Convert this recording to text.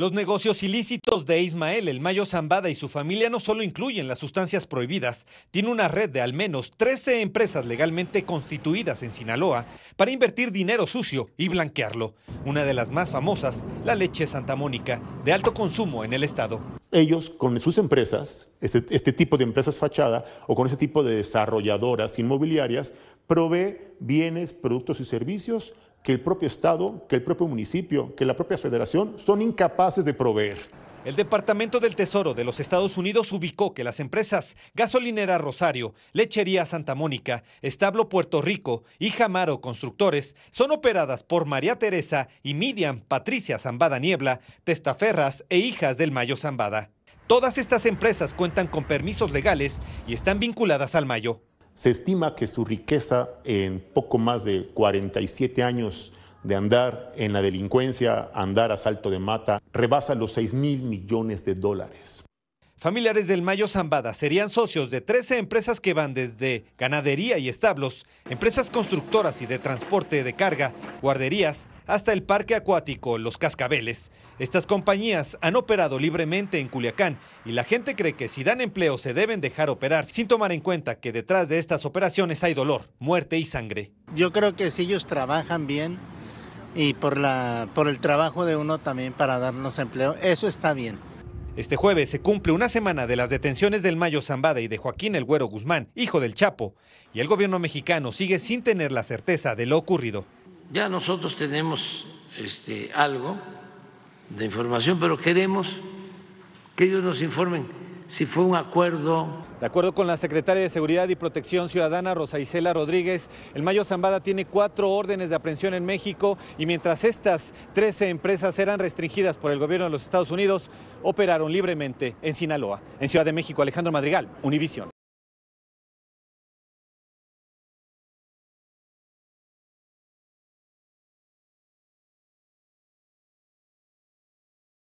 Los negocios ilícitos de Ismael El Mayo Zambada y su familia no solo incluyen las sustancias prohibidas, tiene una red de al menos 13 empresas legalmente constituidas en Sinaloa para invertir dinero sucio y blanquearlo. Una de las más famosas, la leche Santa Mónica, de alto consumo en el estado ellos con sus empresas, este, este, tipo de empresas fachada o con este tipo de desarrolladoras inmobiliarias, provee bienes, productos y servicios que el propio Estado, que el propio municipio, que la propia federación son incapaces de proveer. El Departamento del Tesoro de los Estados Unidos ubicó que las empresas Gasolinera Rosario, Lechería Santa Mónica, Establo Puerto Rico y Jamaro Constructores son operadas por María Teresa y Midian Patricia Zambada Niebla, testaferras e hijas del Mayo Zambada. Todas estas empresas cuentan con permisos legales y están vinculadas al Mayo. Se estima que su riqueza en poco más de 47 años de andar en la delincuencia, andar a salto de mata, rebasa los 6 mil millones de dólares. Familiares del Mayo Zambada serían socios de 13 empresas que van desde ganadería y establos, empresas constructoras y de transporte de carga, guarderías, hasta el parque acuático Los Cascabeles. Estas compañías han operado libremente en Culiacán y la gente cree que si dan empleo se deben dejar operar sin tomar en cuenta que detrás de estas operaciones hay dolor, muerte y sangre. Yo creo que si ellos trabajan bien, y por, la, por el trabajo de uno también para darnos empleo. Eso está bien. Este jueves se cumple una semana de las detenciones del Mayo Zambada y de Joaquín El Güero Guzmán, hijo del Chapo, y el gobierno mexicano sigue sin tener la certeza de lo ocurrido. Ya nosotros tenemos este, algo de información, pero queremos que ellos nos informen si fue un acuerdo. De acuerdo con la secretaria de Seguridad y Protección Ciudadana, Rosa Isela Rodríguez, el Mayo Zambada tiene cuatro órdenes de aprehensión en México y mientras estas 13 empresas eran restringidas por el gobierno de los Estados Unidos, operaron libremente en Sinaloa. En Ciudad de México, Alejandro Madrigal, Univisión.